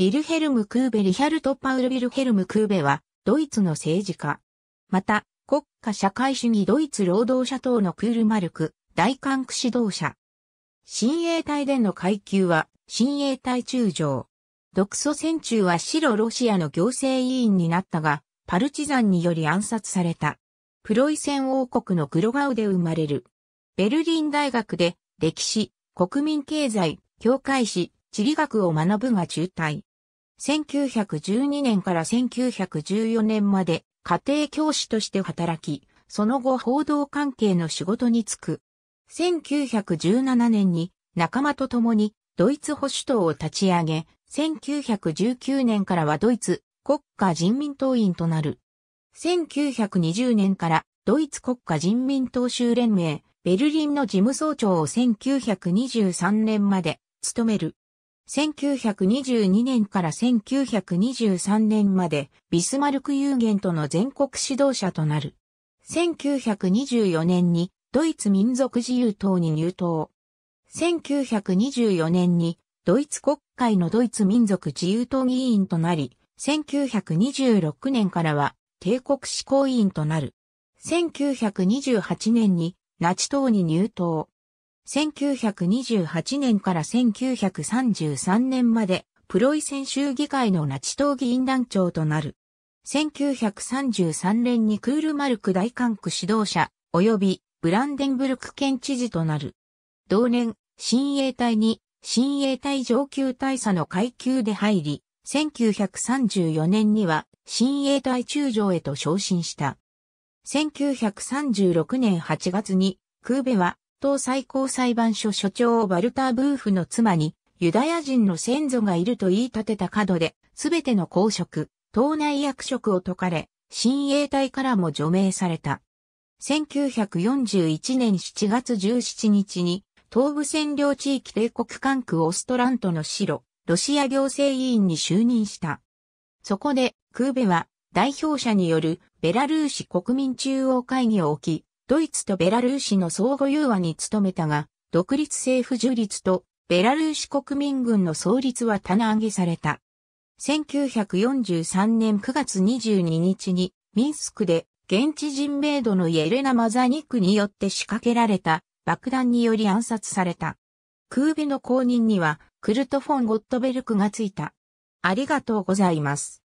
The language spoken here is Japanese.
ビルヘルム・クーベ・リヒャルト・パウル・ビルヘルム・クーベは、ドイツの政治家。また、国家社会主義ドイツ労働者党のクールマルク、大韓区指導者。親衛隊での階級は、親衛隊中将。独ソ戦中は白ロシアの行政委員になったが、パルチザンにより暗殺された。プロイセン王国のグロガウで生まれる。ベルリン大学で歴史、国民経済、教会史、地理学を学ぶが中退。1912年から1914年まで家庭教師として働き、その後報道関係の仕事に就く。1917年に仲間と共にドイツ保守党を立ち上げ、1919年からはドイツ国家人民党員となる。1920年からドイツ国家人民党州連盟ベルリンの事務総長を1923年まで務める。1922年から1923年までビスマルク有限との全国指導者となる。1924年にドイツ民族自由党に入党。1924年にドイツ国会のドイツ民族自由党議員となり、1926年からは帝国志行委員となる。1928年にナチ党に入党。1928年から1933年まで、プロイセン州議会のナチ党議員団長となる。1933年にクールマルク大韓区指導者、及びブランデンブルク県知事となる。同年、新衛隊に、新衛隊上級大佐の階級で入り、1934年には、新衛隊中将へと昇進した。1936年8月に、クーベは、東最高裁判所所長バルター・ブーフの妻に、ユダヤ人の先祖がいると言い立てた角で、すべての公職、党内役職を解かれ、親衛隊からも除名された。1941年7月17日に、東部占領地域帝国管区オストラントの城、ロシア行政委員に就任した。そこで、クーベは、代表者によるベラルーシ国民中央会議を置き、ドイツとベラルーシの相互融和に努めたが、独立政府樹立とベラルーシ国民軍の創立は棚上げされた。1943年9月22日にミンスクで現地人メイドのイエレナ・マザニックによって仕掛けられた爆弾により暗殺された。空ベの後任にはクルト・フォン・ゴットベルクがついた。ありがとうございます。